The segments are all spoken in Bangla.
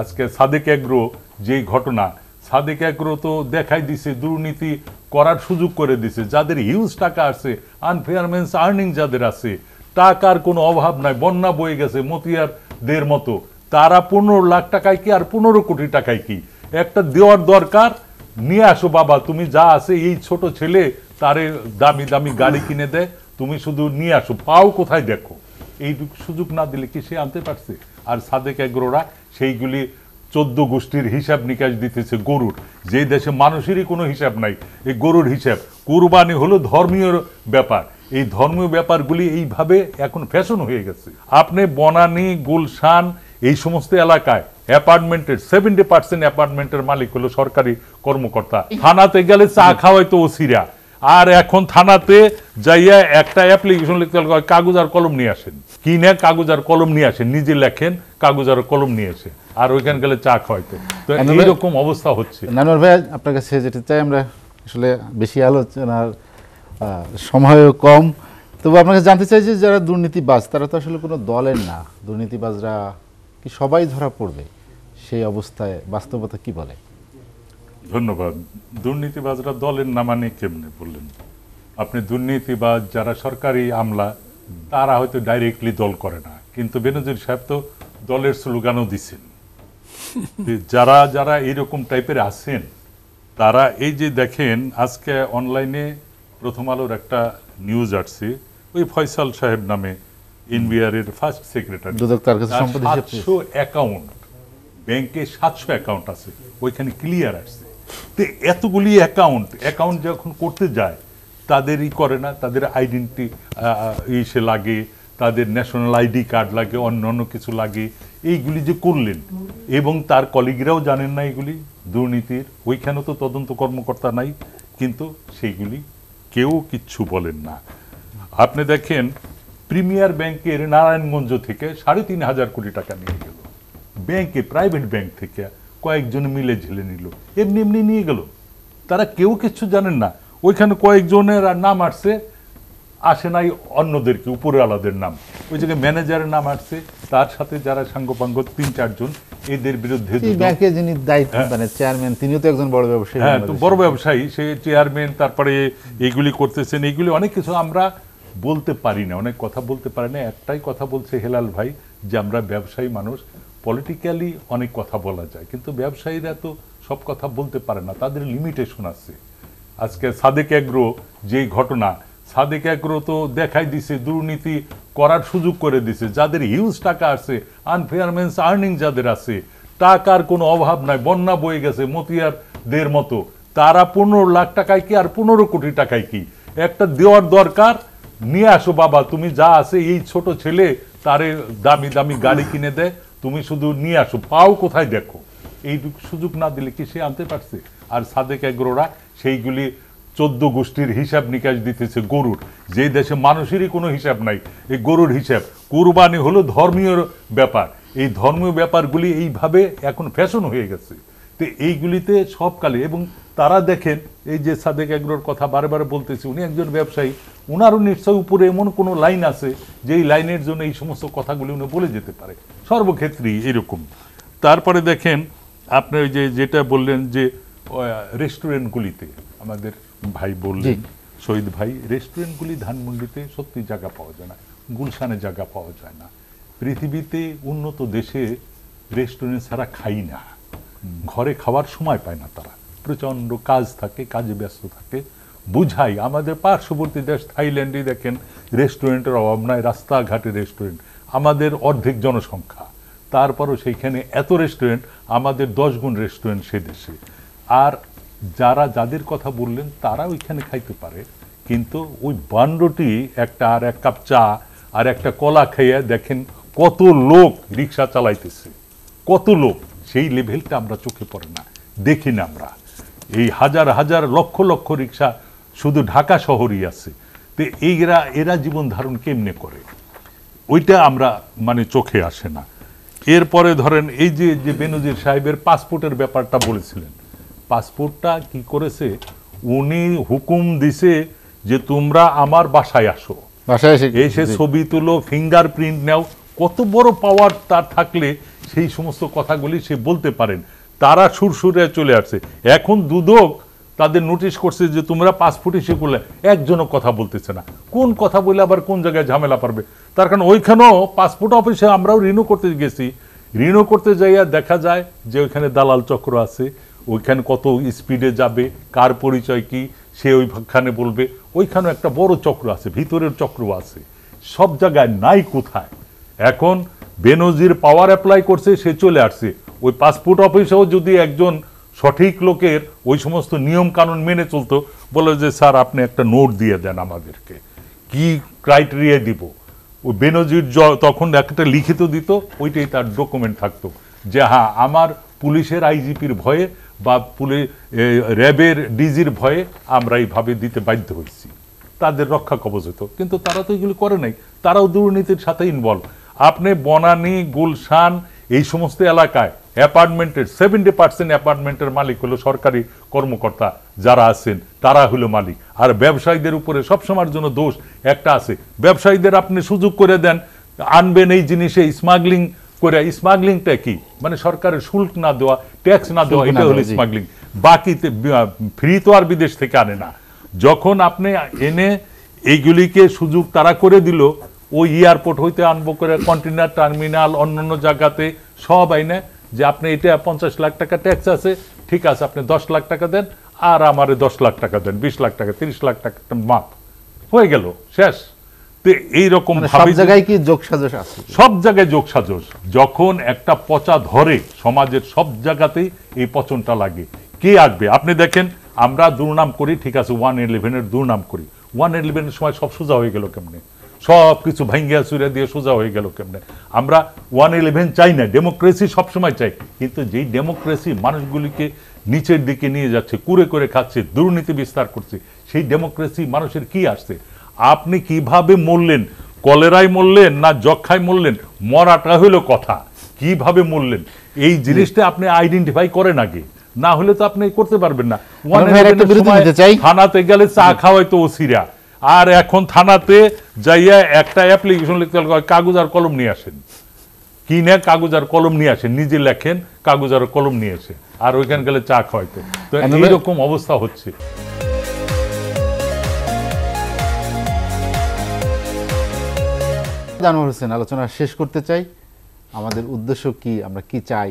আজকে সাদেক এগ্রো যে ঘটনা সাদেক এগ্রো তো দেখাই দিছে দুর্নীতি করার সুযোগ করে দিছে যাদের হিউজ টাকা আছে আনফেয়ারমেন্স আর্নিং যাদের আছে টাকার কোনো অভাব নাই বন্যা বয়ে গেছে মতিয়ারদের মতো তারা পনেরো লাখ টাকায় কি আর পনেরো কোটি টাকায় কি একটা দেওয়ার দরকার নিয়ে আসো বাবা তুমি যা আছে এই ছোট ছেলে তারে দামি দামি গাড়ি কিনে দেয় তুমি শুধু নিয়ে আসো পাও কোথায় দেখো এই সুযোগ না দিলে কি সে আনতে পারছে আর সাদেক এগ্রোরা সেইগুলি চোদ্দ গোষ্ঠীর হিসাব নিকাশ দিতেছে গরুর যে দেশে মানুষেরই কোনো হিসাব নাই এই গরুর হিসাব কোরবানি হলো ধর্মীয় ব্যাপার এই ধর্মীয় ব্যাপারগুলি এইভাবে এখন ফ্যাশন হয়ে গেছে আপনি বনানি গুলশান এই সমস্ত এলাকায় অ্যাপার্টমেন্টের সেভেন্টি পার্সেন্ট অ্যাপার্টমেন্টের মালিক হলো সরকারি কর্মকর্তা থানাতে গেলে চা খাওয়াই তো ওসিরা আর এখন থানাতে যাইয়া একটা অ্যাপ্লিকেশন লিখতে হয় কাগজ আর কলম নিয়ে আসেন কিনে কাগজ আর কলম নিয়ে আসেন নিজে লেখেন কাগজ আর কলম নিয়ে আসে আর ওইখানে গেলে চা খাওয়াইতে তো এইরকম অবস্থা হচ্ছে নানুর ভাই আপনার কাছে যেটা চাই আমরা আসলে বেশি আলোচনার সময়ও কম তবু আপনাকে জানতে চাই যে যারা দুর্নীতিবাজ তারা তো আসলে কোনো দলের না দুর্নীতিবাজরা কি সবাই ধরা পড়বে সেই অবস্থায় বাস্তবতা কি বলে ধন্যবাদ দুর্নীতিবাজরা দলের নামানি কেমনে বললেন আপনি দুর্নীতিবাজ যারা সরকারি আমলা তারা হয়তো ডাইরেক্টলি দল করে না কিন্তু বেনজির সাহেব তো দলের স্লোগানও দিচ্ছেন যারা যারা এইরকম টাইপের আছেন তারা এই যে দেখেন আজকে অনলাইনে প্রথম আলোর একটা নিউজ আসছে ওই ফয়সাল সাহেব নামে এনবিআরের এর ফার্স্ট সেক্রেটারি সাতশো অ্যাকাউন্ট ব্যাংকে সাতশো অ্যাকাউন্ট আছে ওইখানে ক্লিয়ার আসছে তো এতগুলি অ্যাকাউন্ট অ্যাকাউন্ট যখন করতে যায় তাদেরই করে না তাদের আইডেন্টি এসে লাগে তাদের ন্যাশনাল আইডি কার্ড লাগে অন্য অন্য কিছু লাগে এইগুলি যে করলেন এবং তার কলিগরাও জানেন না এগুলি দুর্নীতির ওইখানে তো তদন্ত কর্মকর্তা নাই কিন্তু সেইগুলি কেউ কিচ্ছু বলেন না আপনি দেখেন প্রিমিয়ার ব্যাংকের নারায়ণগঞ্জ থেকে সাড়ে তিন হাজার কোটি টাকা নিয়ে গেল ব্যাংকে প্রাইভেট ব্যাংক থেকে কয়েকজন মিলে ঝেলে নিল এমনি এমনি নিয়ে গেল তারা কেউ কিছু জানেন না ওইখানে কয়েকজনের নাম আসছে আসে নাই অন্যদেরকে উপরে আলাদের নাম ওই জায়গায় ম্যানেজারের নাম আসছে তার সাথে যারা সাঙ্গপাঙ্গ তিন চারজন এদের বিরুদ্ধে হ্যাঁ। মানে হ্যাঁ, বড় ব্যবসায়ী সে চেয়ারম্যান তারপরে এইগুলি করতেছেন এইগুলি অনেক কিছু আমরা বলতে পারি না অনেক কথা বলতে পারি না একটাই কথা বলছে হেলাল ভাই যে আমরা ব্যবসায়ী মানুষ পলিটিক্যালি অনেক কথা বলা যায় কিন্তু ব্যবসায়ীরা তো সব কথা বলতে পারে না তাদের লিমিটেশন আছে আজকে সাদেক অ্যাগ্রো যে ঘটনা সাদেক অ্যাগ্রো তো দেখাই দিছে দুর্নীতি করার সুযোগ করে দিছে যাদের হিউজ টাকা আছে আনফেয়ারমেন্স আর্নিং যাদের আছে টাকার কোনো অভাব নাই বন্যা বয়ে গেছে মতিয়ারদের মতো তারা পনেরো লাখ টাকায় কি আর পনেরো কোটি টাকায় কি একটা দেওয়ার দরকার নিয়ে আসো বাবা তুমি যা আছে এই ছোট ছেলে তারে দামি দামি গাড়ি কিনে দেয় তুমি শুধু নিয়ে আসো পাও কোথায় দেখো এই সুযোগ না দিলে কি সে আনতে পারছে আর সাদেক এগ্রোরা সেইগুলি চোদ্দ গোষ্ঠীর হিসাব নিকাশ দিতেছে গরুর যে দেশে মানুষেরই কোনো হিসাব নাই এই গরুর হিসাব কুরবানি হলো ধর্মীয় ব্যাপার এই ধর্মীয় ব্যাপারগুলি এইভাবে এখন ফ্যাশন হয়ে গেছে তো এইগুলিতে সবকালে এবং তারা দেখেন এই যে সাদেক এগ্রোর কথা বারবার বলতেছি উনি একজন ব্যবসায়ী ওনারও নিশ্চয় উপরে এমন কোনো লাইন আছে যে এই লাইনের জন্য এই সমস্ত কথাগুলি উনি বলে যেতে পারে সর্বক্ষেত্রেই এরকম তারপরে দেখেন আপনি ওই যে যেটা বললেন যে রেস্টুরেন্টগুলিতে আমাদের ভাই বললেন শহীদ ভাই রেস্টুরেন্টগুলি ধানমন্ডিতে সত্যি জায়গা পাওয়া যায় না গুলশানে জায়গা পাওয়া যায় না পৃথিবীতে উন্নত দেশে রেস্টুরেন্ট ছাড়া খাই না ঘরে খাওয়ার সময় পায় না তারা প্রচণ্ড কাজ থাকে কাজে ব্যস্ত থাকে বুঝাই আমাদের পার্শ্ববর্তী দেশ থাইল্যান্ডে দেখেন রেস্টুরেন্টের অভাব নয় রাস্তাঘাটে রেস্টুরেন্ট আমাদের অর্ধেক জনসংখ্যা তারপরও সেইখানে এত রেস্টুরেন্ট আমাদের দশ গুণ রেস্টুরেন্ট সে দেশে আর যারা যাদের কথা বললেন তারা ওইখানে খাইতে পারে কিন্তু ওই বান্ডটি একটা আর এক কাপ চা আর একটা কলা খাইয়া দেখেন কত লোক রিক্সা চালাইতেছে কত লোক সেই লেভেলটা আমরা চোখে পড়ে না দেখি না আমরা এই হাজার হাজার লক্ষ লক্ষ রিক্সা শুধু ঢাকা শহরই আছে তো এইরা এরা জীবন ধারণ কেমনে করে ওইটা আমরা মানে চোখে আসে না এরপরে ধরেন এই যে যে বেনজির সাহেবের পাসপোর্টের ব্যাপারটা বলেছিলেন পাসপোর্টটা কি করেছে উনি হুকুম দিছে যে তোমরা আমার বাসায় আসো বাসায় এসে ছবি তুলো ফিঙ্গার প্রিন্ট নাও কত বড় পাওয়ার তার থাকলে সেই সমস্ত কথাগুলি সে বলতে পারেন তারা সুরসুরে চলে আসছে এখন দুদক তাদের নোটিশ করছে যে তোমরা পাসপোর্ট এসে করলে একজনও কথা বলতেছে না কোন কথা বলে আবার কোন জায়গায় ঝামেলা পারবে তার কারণ ওইখানেও পাসপোর্ট অফিসে আমরাও ঋণও করতে গেছি ঋণও করতে যাইয়া দেখা যায় যে ওইখানে দালাল চক্র আছে ওইখানে কত স্পিডে যাবে কার পরিচয় কি সে ওইখানে বলবে ওইখানেও একটা বড় চক্র আছে ভিতরের চক্র আছে সব জায়গায় নাই কোথায় এখন বেনজির পাওয়ার অ্যাপ্লাই করছে সে চলে আসছে ওই পাসপোর্ট অফিসেও যদি একজন সঠিক লোকের ওই সমস্ত নিয়ম কানুন মেনে চলতো বলে যে স্যার আপনি একটা নোট দিয়ে দেন আমাদেরকে কি ক্রাইটেরিয়া দিব ওই বেনজির তখন একটা লিখিত দিত ওইটাই তার ডকুমেন্ট থাকতো যে হ্যাঁ আমার পুলিশের আইজিপির ভয়ে বা পুলিশ র্যাবের ডিজির ভয়ে আমরা এইভাবে দিতে বাধ্য হয়েছি তাদের রক্ষা কবচ হতো কিন্তু তারা তো এগুলো করে নাই তারাও দুর্নীতির সাথে ইনভলভ আপনি বনানী গুলশান এই সমস্ত এলাকায় অ্যাপার্টমেন্টের সেভেন্টি পার্সেন্ট অ্যাপার্টমেন্টের মালিক হলো সরকারি কর্মকর্তা যারা আছেন তারা হলো মালিক আর ব্যবসায়ীদের উপরে সবসময়ের জন্য দোষ একটা আছে ব্যবসায়ীদের আপনি সুযোগ করে দেন আনবেন এই জিনিসে স্মাগলিং করে স্মাগলিংটা কি মানে সরকারের শুল্ক না দেওয়া ট্যাক্স না দেওয়া এটা হলো স্মাগলিং বাকিতে ফ্রি তো আর বিদেশ থেকে আনে না যখন আপনি এনে এইগুলিকে সুযোগ তারা করে দিল ওই এয়ারপোর্ট হইতে আনবো করে কন্টেনার টার্মিনাল অন্য অন্য জায়গাতে সব আইনে যে আপনি এটা পঞ্চাশ লাখ টাকা ট্যাক্স আছে ঠিক আছে আপনি দশ লাখ টাকা দেন আর আমারে দশ লাখ টাকা দেন বিশ লাখ টাকা তিরিশ লাখ টাকা মাপ হয়ে গেল শেষ তো এইরকম মানে সব জায়গায় কি যোগ সাজস আছে সব জায়গায় যোগ সাজস যখন একটা পচা ধরে সমাজের সব জায়গাতেই এই পচনটা লাগে কে আঁকবে আপনি দেখেন আমরা দুর্নাম করি ঠিক আছে ওয়ান ইলেভেনের দুর্নাম করি ওয়ান ইলেভেনের সময় সব সোজা হয়ে গেল কেমনি সব কিছু ভাঙ্গিয়া চুরে দিয়ে সোজা হয়ে গেল কেমনে আমরা ওয়ান ইলেভেন চাই না ডেমোক্রেসি সবসময় চাই কিন্তু যেই ডেমোক্রেসি মানুষগুলিকে নিচের দিকে নিয়ে যাচ্ছে কুরে করে খাচ্ছে দুর্নীতি বিস্তার করছে সেই ডেমোক্রেসি মানুষের কি আসছে আপনি কিভাবে মরলেন কলেরায় মরলেন না যক্ষায় মরলেন মরাটা হইলো কথা কিভাবে মরলেন এই জিনিসটা আপনি আইডেন্টিফাই করেন আগে না হলে তো আপনি করতে পারবেন না থানাতে গেলে চা খাওয়াই তো ওসিরা আর এখন থানাতে যাইয়া একটা অ্যাপ্লিকেশন লিখতে হয় কাগজ আর কলম নিয়ে আসেন কিনে কাগজ আর কলম নিয়ে আসেন নিজে লেখেন কাগজ আর কলম নিয়ে আসে আর ওইখান গেলে চা খাওয়াইতো তো এইরকম অবস্থা হচ্ছে জানোয়ার হোসেন আলোচনা শেষ করতে চাই আমাদের উদ্দেশ্য কি আমরা কি চাই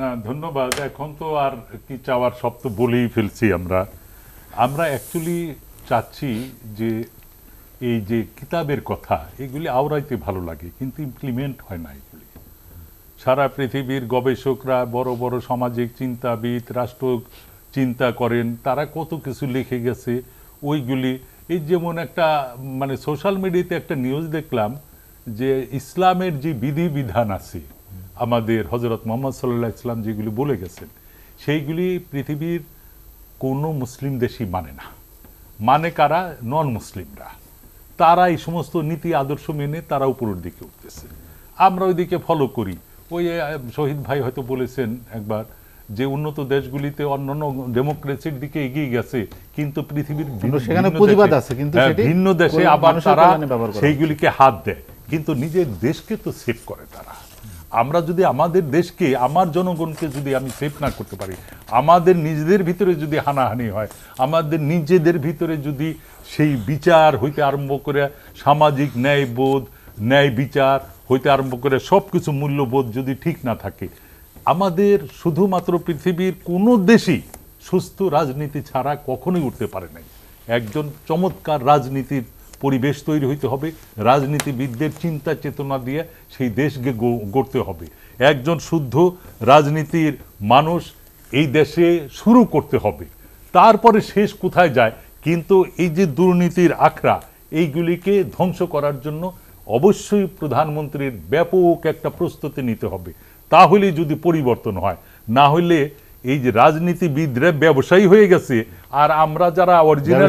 না ধন্যবাদ এখন তো আর কি চাওয়ার সব তো বলেই ফেলছি আমরা আমরা অ্যাকচুয়ালি চাচ্ছি যে এই যে কিতাবের কথা এগুলি আওড়াইতে ভালো লাগে কিন্তু ইমপ্লিমেন্ট হয় না এগুলি সারা পৃথিবীর গবেষকরা বড় বড় সামাজিক চিন্তাবিদ রাষ্ট্র চিন্তা করেন তারা কত কিছু লিখে গেছে ওইগুলি এই যেমন একটা মানে সোশ্যাল মিডিয়াতে একটা নিউজ দেখলাম যে ইসলামের যে বিধিবিধান আছে আমাদের হজরত মোহাম্মদ সাল্লাহ ইসলাম যেগুলি বলে গেছেন সেইগুলি পৃথিবীর কোনো মুসলিম দেশই মানে না মানে কারা নন মুসলিমরা তারা এই সমস্ত নীতি আদর্শ মেনে তারা উপরের দিকে উঠতেছে আমরা ওইদিকে ফলো করি ওই শহীদ ভাই হয়তো বলেছেন একবার যে উন্নত দেশগুলিতে অন্যান্য ডেমোক্রেসির দিকে এগিয়ে গেছে কিন্তু পৃথিবীর ভিন্ন দেশে হ্যাঁ, আবার তারা সেইগুলিকে হাত দেয় কিন্তু নিজের দেশকে তো সেভ করে তারা আমরা যদি আমাদের দেশকে আমার জনগণকে যদি আমি সেফ না করতে পারি আমাদের নিজেদের ভিতরে যদি হানাহানি হয় আমাদের নিজেদের ভিতরে যদি সেই বিচার হইতে আরম্ভ করে সামাজিক ন্যায়বোধ ন্যায় বিচার হইতে আরম্ভ করে সব কিছু মূল্যবোধ যদি ঠিক না থাকে আমাদের শুধুমাত্র পৃথিবীর কোনো দেশই সুস্থ রাজনীতি ছাড়া কখনোই উঠতে পারে নাই একজন চমৎকার রাজনীতির পরিবেশ তৈরি হইতে হবে রাজনীতিবিদদের চিন্তা চেতনা দিয়ে সেই দেশকে গড়তে হবে একজন শুদ্ধ রাজনীতির মানুষ এই দেশে শুরু করতে হবে তারপরে শেষ কোথায় যায় কিন্তু এই যে দুর্নীতির আখড়া এইগুলিকে ধ্বংস করার জন্য অবশ্যই প্রধানমন্ত্রীর ব্যাপক একটা প্রস্তুতি নিতে হবে তাহলে যদি পরিবর্তন হয় না হলে এই যে রাজনীতিবিদরা ব্যবসায়ী হয়ে গেছে আর আমরা যারা অরিজিনাল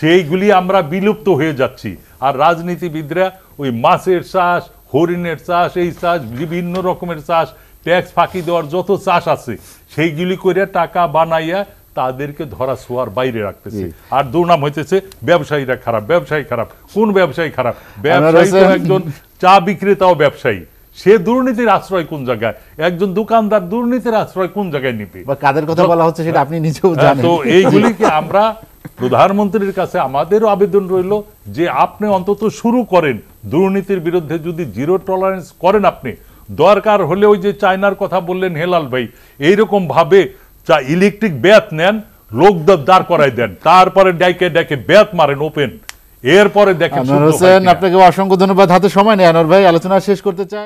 সেইগুলি আমরা বিলুপ্ত হয়ে যাচ্ছি আর রাজনীতিবিদরা ওই মাছের চাষ হরিণের চাষ এই চাষ বিভিন্ন রকমের চাষ ট্যাক্স ফাঁকি দেওয়ার যত চাষ আছে সেইগুলি করে টাকা বানাইয়া তাদেরকে ধরা সোয়ার বাইরে রাখতেছে আর দুর্নাম হইতেছে ব্যবসায়ীরা খারাপ ব্যবসায়ী খারাপ কোন ব্যবসায়ী খারাপ ব্যবসায়ী একজন চা বিক্রেতাও ব্যবসায়ী সে দুর্নীতির আশ্রয় কোন জায়গায় একজন দোকানদার দুর্নীতির আশ্রয় কোন জায়গায় নিবে বা কাদের কথা বলা হচ্ছে সেটা আপনি নিজেও হ্যাঁ, জানেন তো এইগুলিকে আমরা প্রধানমন্ত্রীর কাছে আমাদেরও আবেদন রইল যে আপনি অন্তত শুরু করেন দুর্নীতির বিরুদ্ধে যদি জিরো টলারেন্স করেন আপনি দরকার হলে ওই যে চায়নার কথা বললেন হেলাল ভাই এইরকম ভাবে চা ইলেকট্রিক ব্যাথ নেন লোক দাঁড় করাই দেন তারপরে ডাইকে ডাইকে ব্যাথ মারেন ওপেন এরপরে দেখেন আপনাকে অসংখ্য ধন্যবাদ হাতে সময় নেই আনোর ভাই আলোচনা শেষ করতে চাই